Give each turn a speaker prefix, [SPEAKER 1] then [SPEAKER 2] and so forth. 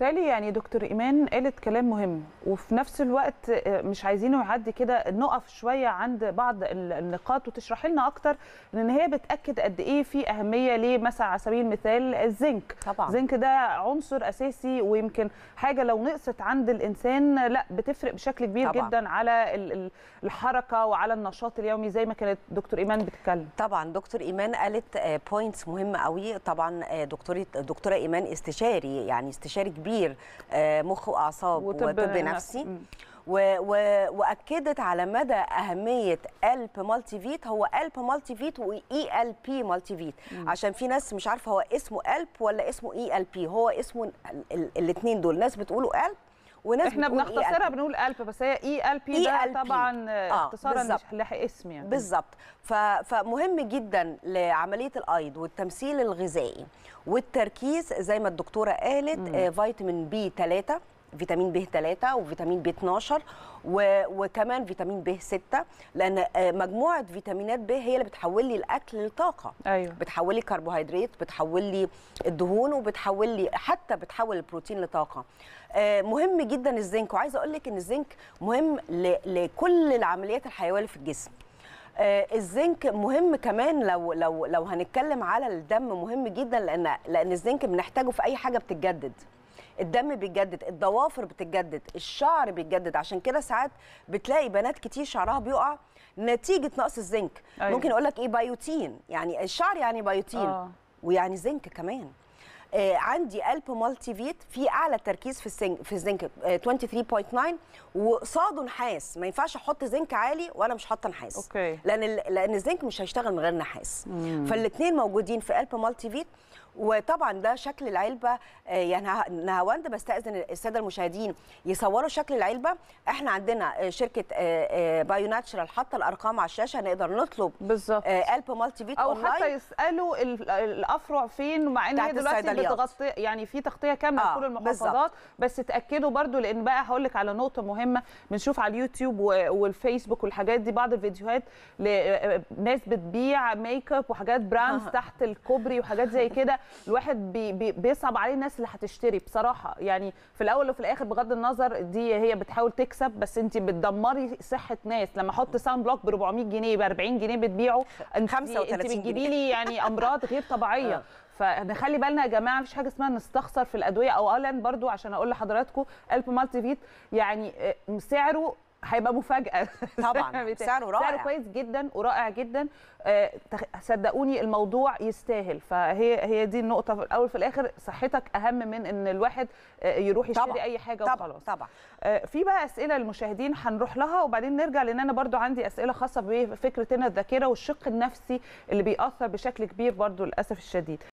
[SPEAKER 1] بالتالي يعني دكتور ايمان قالت كلام مهم وفي نفس الوقت آه، مش عايزينه يعدي كده نقف شويه عند بعض النقاط وتشرح لنا اكتر لان هي بتاكد قد ايه في اهميه ليه مثلا على سبيل المثال الزنك طبعا الزنك ده عنصر اساسي ويمكن حاجه لو نقصت عند الانسان لا بتفرق بشكل كبير طبعا. جدا على الحركه وعلى النشاط اليومي زي ما كانت دكتور ايمان بتتكلم طبعا دكتور ايمان
[SPEAKER 2] قالت بوينتس آه، مهمه قوي طبعا آه، دكتوره دكتوره ايمان استشاري يعني استشاري كبير كبير آه، مخ واعصاب وطب, وطب نفسي و... و... واكدت على مدى اهميه الب مالتي فيت هو الب مالتي فيت واي ال e بي مالتي فيت عشان في ناس مش عارفه هو اسمه الب ولا اسمه اي ال بي هو اسمه الاثنين دول ناس بتقولوا الب وناس احنا بنختصرها e
[SPEAKER 1] بنقول الف e بس هي اي ال بي ده e طبعا آه اختصارا مش لاحق اسم يعني بالظبط فمهم جدا
[SPEAKER 2] لعمليه الايض والتمثيل الغذائي والتركيز زي ما الدكتوره قالت آه فيتامين بي 3 فيتامين ب 3 وفيتامين ب 12 وكمان فيتامين ب 6 لان آه، مجموعه فيتامينات ب هي اللي بتحول لي الاكل لطاقه أيوة. بتحول لي كربوهيدرات بتحول لي الدهون وبتحول لي حتى بتحول البروتين لطاقه آه، مهم جدا الزنك وعايزه اقول لك ان الزنك مهم لكل العمليات الحيويه اللي في الجسم آه، الزنك مهم كمان لو لو لو هنتكلم على الدم مهم جدا لان لان الزنك بنحتاجه في اي حاجه بتتجدد الدم بيتجدد الضوافر بتتجدد الشعر بيتجدد عشان كده ساعات بتلاقي بنات كتير شعرها بيقع نتيجه نقص الزنك أيوة. ممكن اقول لك ايه بايوتين يعني الشعر يعني بايوتين آه. ويعني زنك كمان آه، عندي قلب مالتي فيت في اعلى تركيز في الزنك في الزنك 23.9 آه، وصاده نحاس ما ينفعش احط زنك عالي وانا مش حاطه نحاس أوكي. لان لان الزنك مش هيشتغل من غير نحاس فالاثنين موجودين في قلب مالتي فيت وطبعا ده شكل العلبه آه، يعني نهاوند بستاذن الساده المشاهدين يصوروا شكل العلبه احنا عندنا شركه بايو ناتشرال حاطه الارقام على الشاشه نقدر نطلب بالظبط قلب
[SPEAKER 1] مالتي فيت او أونلاين. حتى يسالوا الافرع فين مع ان هي دلوقتي يعني الرياض بتغطي يعني في تغطيه كامله آه كل المحافظات بالزبط. بس تاكدوا برضو لان بقى هقول لك على نقطه مهمه بنشوف على اليوتيوب والفيسبوك والحاجات دي بعض الفيديوهات لناس آه، آه، بتبيع ميك اب وحاجات براندز آه. تحت الكوبري وحاجات زي كده الواحد بي بي بيصعب عليه الناس اللي هتشتري بصراحه يعني في الاول وفي الاخر بغض النظر دي هي بتحاول تكسب بس انت بتدمري صحه ناس لما احط ساوند بلوك ب 400 جنيه ب 40 جنيه بتبيعه انت 35 انت بتجيبي لي يعني امراض غير طبيعيه فنخلي بالنا يا جماعه مفيش حاجه اسمها نستخسر في الادويه او اولا برضو عشان اقول لحضراتكم الب مالتي فيت يعني آه، سعره هيبقى مفاجاه طبعا يعني سعره رائع سعره كويس جدا ورائع جدا آه، صدقوني الموضوع يستاهل فهي هي دي النقطه في الاول في الاخر صحتك اهم من ان الواحد آه، يروح يشتري طبعًا. اي حاجه طبعًا. وخلاص طبعا في بقى اسئله للمشاهدين هنروح لها وبعدين نرجع لان انا برضو عندي اسئله خاصه بفكره هنا الذاكره والشق النفسي اللي بيأثر بشكل كبير برضو للاسف الشديد